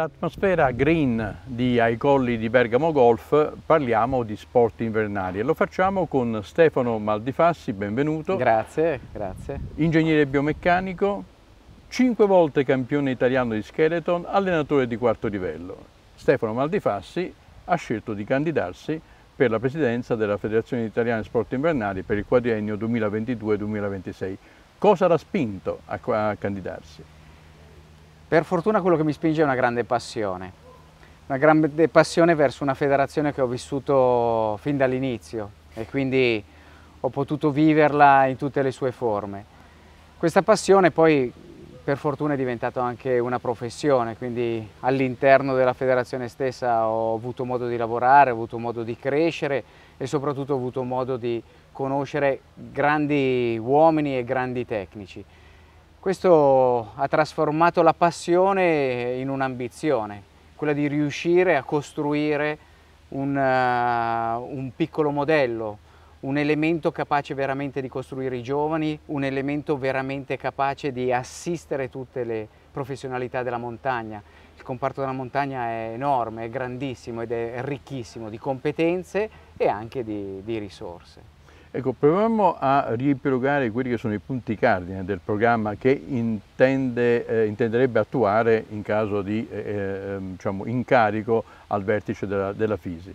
Nell'atmosfera green di Ai Colli di Bergamo Golf parliamo di sport invernali e lo facciamo con Stefano Maldifassi, benvenuto. Grazie, grazie. Ingegnere biomeccanico, cinque volte campione italiano di skeleton, allenatore di quarto livello. Stefano Maldifassi ha scelto di candidarsi per la presidenza della Federazione Italiana di Sport Invernali per il quadriennio 2022-2026. Cosa l'ha spinto a candidarsi? Per fortuna quello che mi spinge è una grande passione, una grande passione verso una federazione che ho vissuto fin dall'inizio e quindi ho potuto viverla in tutte le sue forme. Questa passione poi per fortuna è diventata anche una professione, quindi all'interno della federazione stessa ho avuto modo di lavorare, ho avuto modo di crescere e soprattutto ho avuto modo di conoscere grandi uomini e grandi tecnici. Questo ha trasformato la passione in un'ambizione, quella di riuscire a costruire un, uh, un piccolo modello, un elemento capace veramente di costruire i giovani, un elemento veramente capace di assistere tutte le professionalità della montagna. Il comparto della montagna è enorme, è grandissimo ed è ricchissimo di competenze e anche di, di risorse. Ecco, proviamo a riepilogare quelli che sono i punti cardine del programma che intende, eh, intenderebbe attuare in caso di eh, eh ehm, diciamo, incarico al vertice della, della FISI.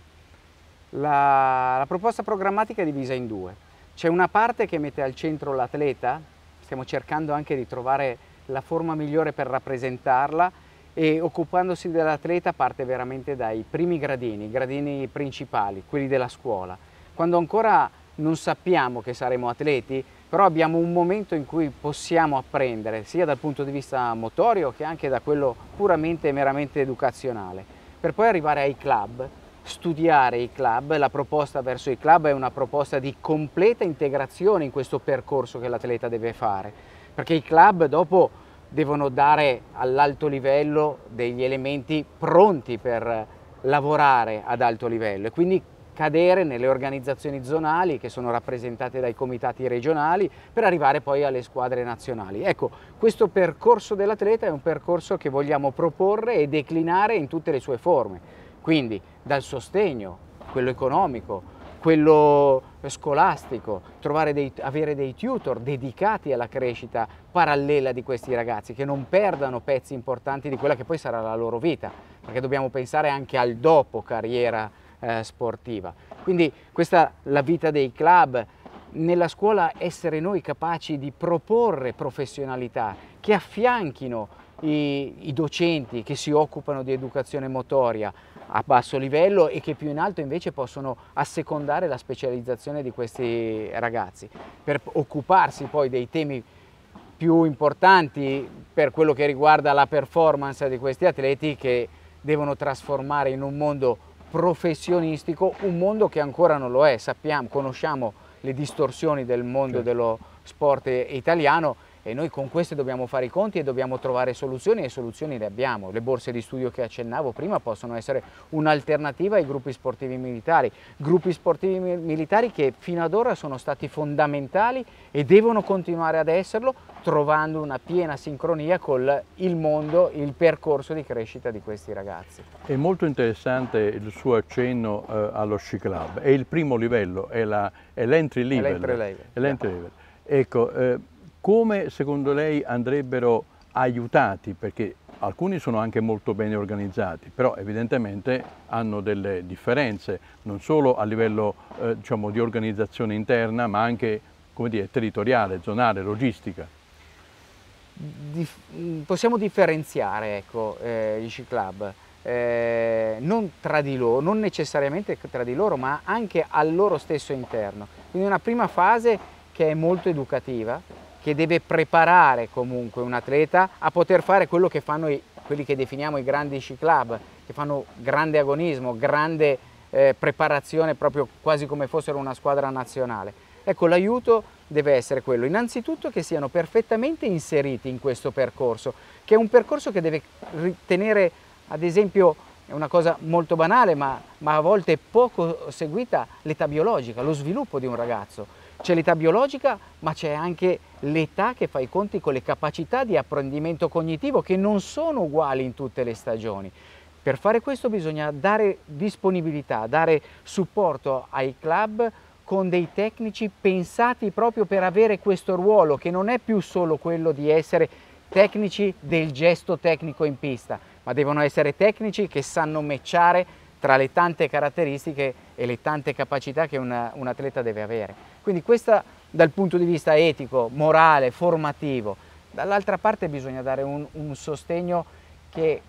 La, la proposta programmatica è divisa in due. C'è una parte che mette al centro l'atleta, stiamo cercando anche di trovare la forma migliore per rappresentarla e occupandosi dell'atleta parte veramente dai primi gradini, i gradini principali, quelli della scuola. Quando ancora non sappiamo che saremo atleti, però abbiamo un momento in cui possiamo apprendere, sia dal punto di vista motorio che anche da quello puramente e meramente educazionale, per poi arrivare ai club, studiare i club, la proposta verso i club è una proposta di completa integrazione in questo percorso che l'atleta deve fare, perché i club dopo devono dare all'alto livello degli elementi pronti per lavorare ad alto livello e quindi cadere nelle organizzazioni zonali che sono rappresentate dai comitati regionali per arrivare poi alle squadre nazionali. Ecco, questo percorso dell'atleta è un percorso che vogliamo proporre e declinare in tutte le sue forme, quindi dal sostegno, quello economico, quello scolastico, dei, avere dei tutor dedicati alla crescita parallela di questi ragazzi, che non perdano pezzi importanti di quella che poi sarà la loro vita, perché dobbiamo pensare anche al dopo carriera eh, sportiva. Quindi questa è la vita dei club, nella scuola essere noi capaci di proporre professionalità che affianchino i, i docenti che si occupano di educazione motoria a basso livello e che più in alto invece possono assecondare la specializzazione di questi ragazzi per occuparsi poi dei temi più importanti per quello che riguarda la performance di questi atleti che devono trasformare in un mondo professionistico, un mondo che ancora non lo è, sappiamo, conosciamo le distorsioni del mondo sì. dello sport italiano e noi con queste dobbiamo fare i conti e dobbiamo trovare soluzioni e soluzioni le abbiamo. Le borse di studio che accennavo prima possono essere un'alternativa ai gruppi sportivi militari, gruppi sportivi militari che fino ad ora sono stati fondamentali e devono continuare ad esserlo trovando una piena sincronia con il mondo, il percorso di crescita di questi ragazzi. È molto interessante il suo accenno eh, allo sci club, è il primo livello, è l'entry level. È l'entry level. È ecco, eh, come secondo lei andrebbero aiutati? Perché alcuni sono anche molto bene organizzati, però evidentemente hanno delle differenze, non solo a livello eh, diciamo, di organizzazione interna, ma anche dire, territoriale, zonale, logistica. Dif possiamo differenziare ecco, eh, gli sci club. Eh, non tra di loro, non necessariamente tra di loro, ma anche al loro stesso interno. Quindi una prima fase che è molto educativa, che deve preparare comunque un atleta a poter fare quello che fanno i, quelli che definiamo i grandi sci club, che fanno grande agonismo, grande eh, preparazione proprio quasi come fossero una squadra nazionale. Ecco, l'aiuto deve essere quello, innanzitutto che siano perfettamente inseriti in questo percorso, che è un percorso che deve tenere, ad esempio, è una cosa molto banale, ma, ma a volte poco seguita, l'età biologica, lo sviluppo di un ragazzo. C'è l'età biologica, ma c'è anche l'età che fa i conti con le capacità di apprendimento cognitivo che non sono uguali in tutte le stagioni. Per fare questo bisogna dare disponibilità, dare supporto ai club con dei tecnici pensati proprio per avere questo ruolo che non è più solo quello di essere tecnici del gesto tecnico in pista, ma devono essere tecnici che sanno matchare tra le tante caratteristiche e le tante capacità che una, un atleta deve avere. Quindi questa dal punto di vista etico, morale, formativo. Dall'altra parte bisogna dare un, un sostegno che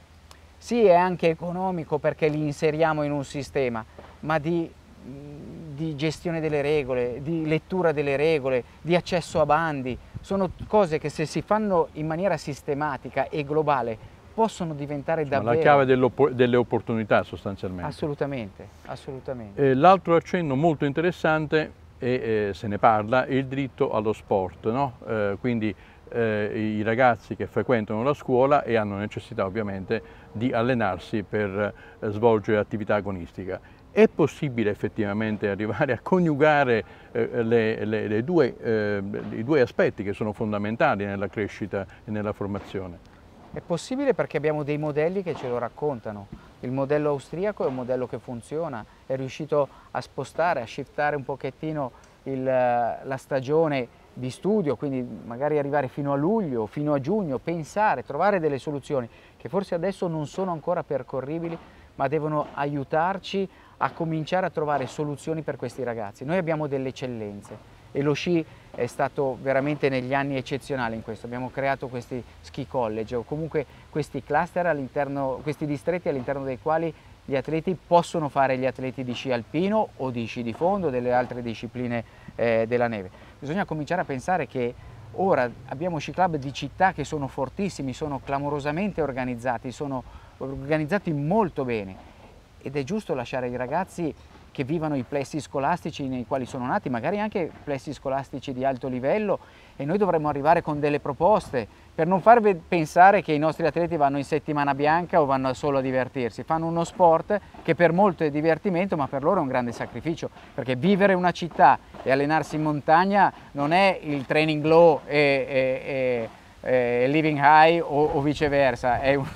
sì è anche economico perché li inseriamo in un sistema, ma di, di, gestione delle regole, di lettura delle regole, di accesso a bandi, sono cose che se si fanno in maniera sistematica e globale possono diventare Insomma, davvero... La chiave delle opportunità sostanzialmente. Assolutamente, assolutamente. L'altro accenno molto interessante e eh, se ne parla, il diritto allo sport, no? eh, quindi eh, i ragazzi che frequentano la scuola e hanno necessità ovviamente di allenarsi per eh, svolgere attività agonistica. È possibile effettivamente arrivare a coniugare eh, le, le, le due, i due aspetti che sono fondamentali nella crescita e nella formazione? È possibile perché abbiamo dei modelli che ce lo raccontano. Il modello austriaco è un modello che funziona, è riuscito a spostare, a shiftare un pochettino il, eh, la stagione di studio, quindi magari arrivare fino a luglio, fino a giugno, pensare, trovare delle soluzioni che forse adesso non sono ancora percorribili, ma devono aiutarci a cominciare a trovare soluzioni per questi ragazzi. Noi abbiamo delle eccellenze e lo sci è stato veramente negli anni eccezionale in questo. Abbiamo creato questi ski college o comunque questi cluster all'interno, questi distretti all'interno dei quali gli atleti possono fare gli atleti di sci alpino o di sci di fondo, delle altre discipline eh, della neve. Bisogna cominciare a pensare che ora abbiamo sci club di città che sono fortissimi, sono clamorosamente organizzati, sono organizzati molto bene ed è giusto lasciare i ragazzi che vivano i plessi scolastici nei quali sono nati, magari anche plessi scolastici di alto livello e noi dovremmo arrivare con delle proposte per non farvi pensare che i nostri atleti vanno in settimana bianca o vanno solo a divertirsi, fanno uno sport che per molto è divertimento ma per loro è un grande sacrificio perché vivere una città e allenarsi in montagna non è il training low e, e, e, e living high o, o viceversa, è, un,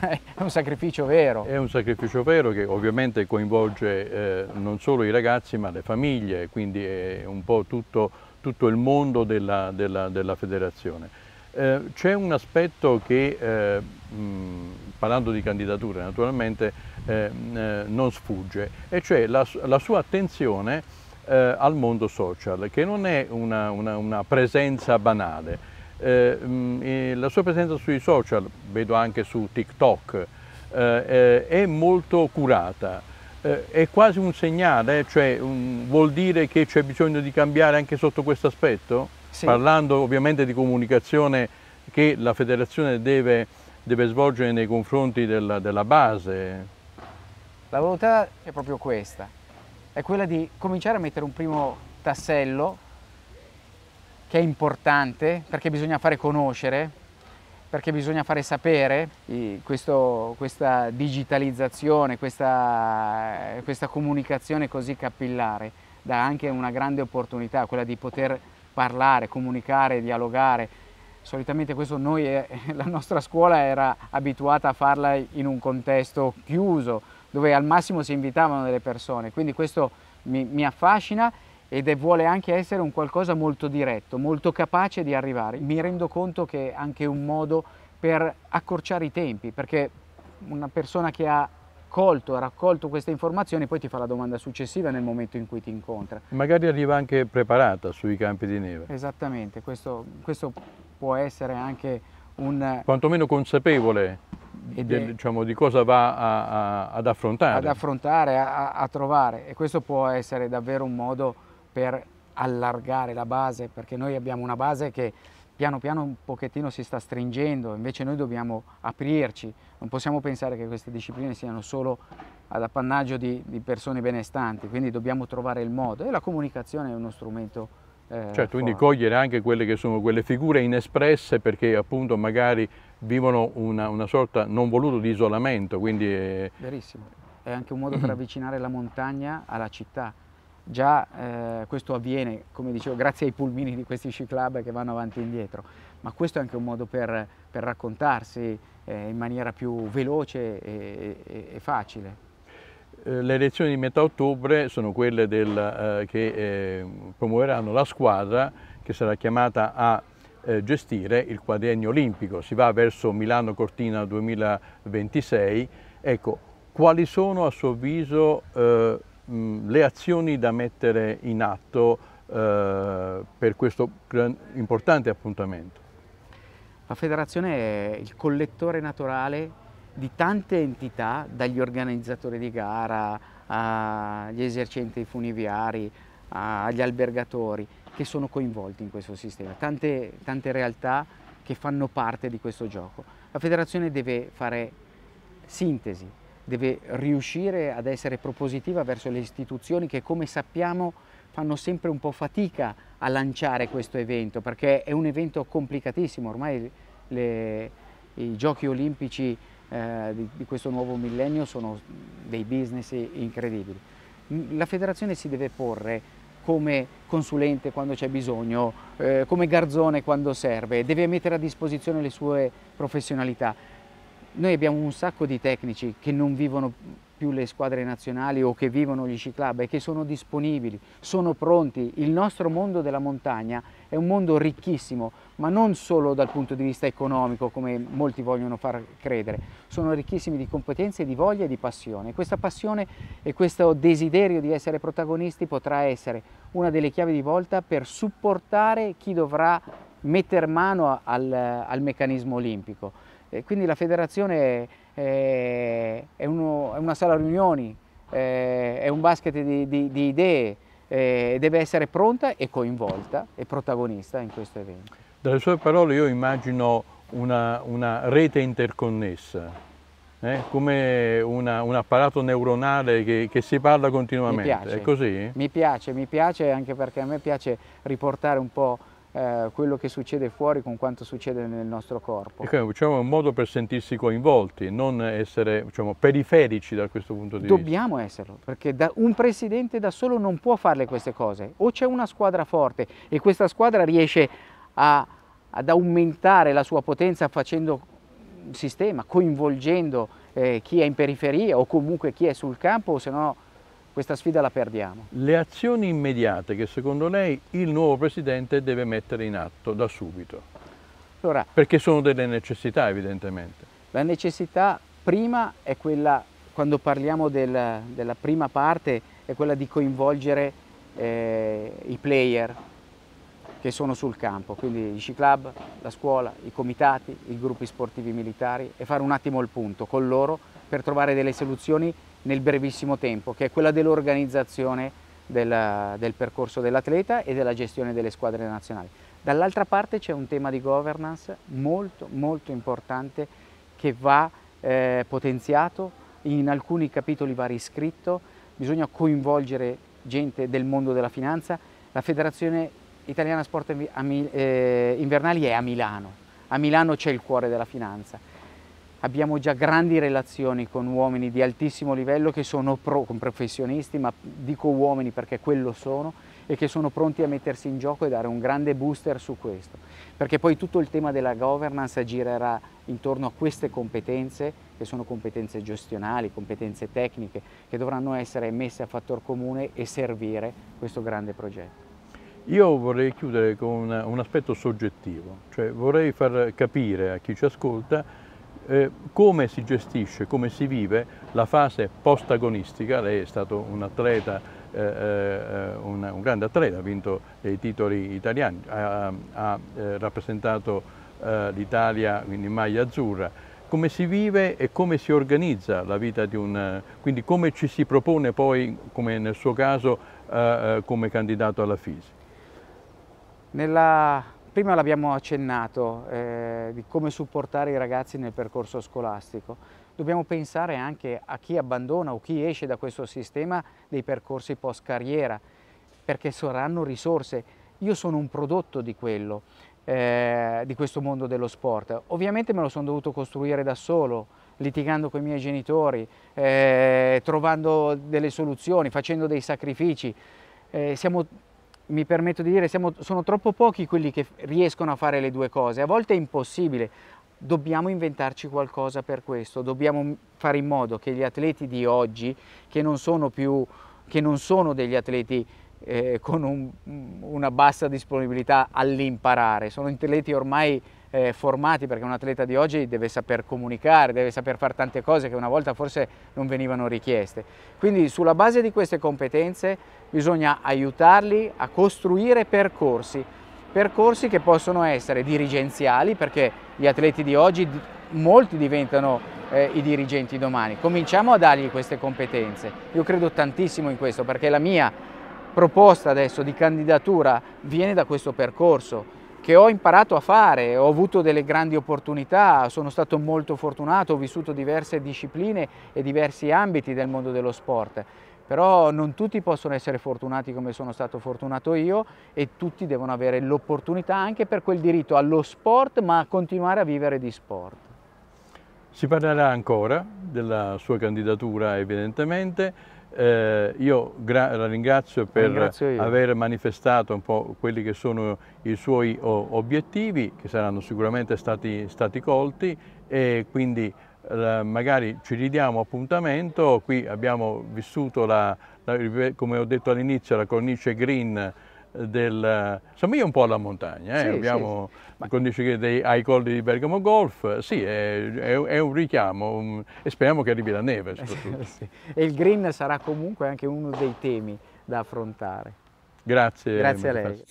è un sacrificio vero. È un sacrificio vero che ovviamente coinvolge eh, non solo i ragazzi ma le famiglie, quindi è un po' tutto, tutto il mondo della, della, della federazione. Eh, C'è un aspetto che, eh, mh, parlando di candidature naturalmente, eh, eh, non sfugge, e cioè la, la sua attenzione eh, al mondo social, che non è una, una, una presenza banale, eh, mm, la sua presenza sui social, vedo anche su TikTok, eh, eh è molto curata, eh, è quasi un segnale, cioè un, vuol dire che c'è bisogno di cambiare anche sotto questo aspetto? Sì. Parlando ovviamente di comunicazione che la federazione deve, deve svolgere nei confronti della, della base. La volontà è proprio questa, è quella di cominciare a mettere un primo tassello che è importante perché bisogna fare conoscere, perché bisogna fare sapere questo, questa digitalizzazione, questa, questa comunicazione così capillare dà anche una grande opportunità, quella di poter parlare, comunicare, dialogare. Solitamente questo noi, eh, la nostra scuola era abituata a farla in un contesto chiuso, dove al massimo si invitavano delle persone, quindi questo mi, mi affascina ed vuole anche essere un qualcosa molto diretto, molto capace di arrivare. Mi rendo conto che è anche un modo per accorciare i tempi, perché una persona che ha colto, raccolto queste informazioni poi ti fa la domanda successiva nel momento in cui ti incontra. Magari arriva anche preparata sui campi di neve. Esattamente, questo, questo può essere anche un... quantomeno consapevole è, di, diciamo, di cosa va a, a, ad affrontare. Ad affrontare, a, a trovare e questo può essere davvero un modo per allargare la base, perché noi abbiamo una base che piano piano un pochettino si sta stringendo, invece noi dobbiamo aprirci, non possiamo pensare che queste discipline siano solo ad appannaggio di, di persone benestanti, quindi dobbiamo trovare il modo e la comunicazione è uno strumento eh, certo, forte. quindi cogliere anche quelle che sono quelle figure inespresse perché appunto magari vivono una, una sorta non voluto di isolamento, quindi... È... Verissimo, è anche un modo per avvicinare la montagna alla città, Già eh, questo avviene, come dicevo, grazie ai pulmini di questi sci club che vanno avanti e indietro, ma questo è anche un modo per, per raccontarsi eh, in maniera più veloce e, e, e facile. Eh, le elezioni di metà ottobre sono quelle del, eh, che eh, promuoveranno la squadra che sarà chiamata a eh, gestire il quadriennio olimpico. Si va verso Milano-Cortina 2026. Ecco, quali sono a suo avviso mh, mm, le azioni da mettere in atto eh, per questo gran, importante appuntamento? La federazione è il collettore naturale di tante entità, dagli organizzatori di gara agli esercenti funiviari, agli albergatori, che sono coinvolti in questo sistema, tante, tante realtà che fanno parte di questo gioco. La federazione deve fare sintesi, deve riuscire ad essere propositiva verso le istituzioni che come sappiamo fanno sempre un po' fatica a lanciare questo evento perché è un evento complicatissimo, ormai le, i giochi olimpici eh, di, di, questo nuovo millennio sono dei business incredibili. La federazione si deve porre come consulente quando c'è bisogno, eh, come garzone quando serve, deve mettere a disposizione le sue professionalità, noi abbiamo un sacco di tecnici che non vivono più le squadre nazionali o che vivono gli sci club e che sono disponibili, sono pronti. Il nostro mondo della montagna è un mondo ricchissimo, ma non solo dal punto di vista economico come molti vogliono far credere, sono ricchissimi di competenze, di voglia e di passione. Questa passione e questo desiderio di essere protagonisti potrà essere una delle chiavi di volta per supportare chi dovrà mettere mano al, al meccanismo olimpico quindi la federazione è, è, uno, è una sala riunioni, è, è un basket di, di, di idee, eh, deve essere pronta e coinvolta e protagonista in questo evento. Dalle sue parole io immagino una, una rete interconnessa, eh? come una, un apparato neuronale che, che si parla continuamente, mi piace, è così? Mi piace, mi piace anche perché a me piace riportare un po' Eh, quello che succede fuori con quanto succede nel nostro corpo. Ecco, diciamo, è un modo per sentirsi coinvolti, non essere diciamo, periferici da questo punto di Dobbiamo vista. Dobbiamo esserlo, perché da, un presidente da solo non può farle queste cose. O c'è una squadra forte e questa squadra riesce a, ad aumentare la sua potenza facendo sistema, coinvolgendo eh, chi è in periferia o comunque chi è sul campo, o se no questa sfida la perdiamo. Le azioni immediate che secondo lei il nuovo Presidente deve mettere in atto da subito? Allora, Perché sono delle necessità evidentemente. La necessità prima è quella, quando parliamo del, della prima parte, è quella di coinvolgere eh, i player che sono sul campo, quindi i C-Club, la scuola, i comitati, i gruppi sportivi militari e fare un attimo il punto con loro per trovare delle soluzioni nel brevissimo tempo, che è quella dell'organizzazione del, del, percorso dell'atleta e della gestione delle squadre nazionali. Dall'altra parte c'è un tema di governance molto molto importante che va eh, potenziato, in alcuni capitoli va riscritto, bisogna coinvolgere gente del mondo della finanza, la Federazione Italiana Sport eh, Invernali è a Milano, a Milano c'è il cuore della finanza, abbiamo già grandi relazioni con uomini di altissimo livello che sono pro, con professionisti, ma dico uomini perché quello sono, e che sono pronti a mettersi in gioco e dare un grande booster su questo, perché poi tutto il tema della governance girerà intorno a queste competenze, che sono competenze gestionali, competenze tecniche, che dovranno essere messe a fattor comune e servire questo grande progetto. Io vorrei chiudere con un aspetto soggettivo, cioè vorrei far capire a chi ci ascolta eh, come si gestisce, come si vive la fase post-agonistica? Lei è stato un atleta, eh, eh un, un, grande atleta, ha vinto i titoli italiani, ha, ha eh, rappresentato eh, l'Italia in maglia azzurra. Come si vive e come si organizza la vita di un... quindi come ci si propone poi, come nel suo caso, come candidato alla FISI? Nella Prima l'abbiamo accennato, eh, di come supportare i ragazzi nel percorso scolastico. Dobbiamo pensare anche a chi abbandona o chi esce da questo sistema dei percorsi post carriera, perché saranno risorse. Io sono un prodotto di quello, eh, di questo mondo dello sport. Ovviamente me lo sono dovuto costruire da solo, litigando con i miei genitori, eh, trovando delle soluzioni, facendo dei sacrifici. Eh, siamo mi permetto di dire, siamo, sono troppo pochi quelli che riescono a fare le due cose, a volte è impossibile, dobbiamo inventarci qualcosa per questo, dobbiamo fare in modo che gli atleti di oggi, che non sono, più, che non sono degli atleti eh, con un, una bassa disponibilità all'imparare, sono atleti ormai eh, formati perché un atleta di oggi deve saper comunicare, deve saper fare tante cose che una volta forse non venivano richieste. Quindi sulla base di queste competenze bisogna aiutarli a costruire percorsi, percorsi che possono essere dirigenziali perché gli atleti di oggi molti diventano eh, i dirigenti domani. Cominciamo a dargli queste competenze. Io credo tantissimo in questo perché la mia proposta adesso di candidatura viene da questo percorso che ho imparato a fare, ho avuto delle grandi opportunità, sono stato molto fortunato, ho vissuto diverse discipline e diversi ambiti del mondo dello sport, però non tutti possono essere fortunati come sono stato fortunato io e tutti devono avere l'opportunità anche per quel diritto allo sport ma a continuare a vivere di sport. Si parlerà ancora della sua candidatura evidentemente, eh, io la ringrazio per ringrazio aver manifestato un po' quelli che sono i suoi obiettivi, che saranno sicuramente stati, stati colti e quindi eh, magari ci ridiamo appuntamento. Qui abbiamo vissuto, la, la, come ho detto all'inizio, la cornice green del... somiglia un po' alla montagna, eh? sì, abbiamo sì, sì. Dei, ai colli di Bergamo Golf, sì, è, è, è un richiamo um, e speriamo che arrivi la neve sì. E il green sarà comunque anche uno dei temi da affrontare. Grazie. Grazie a lei.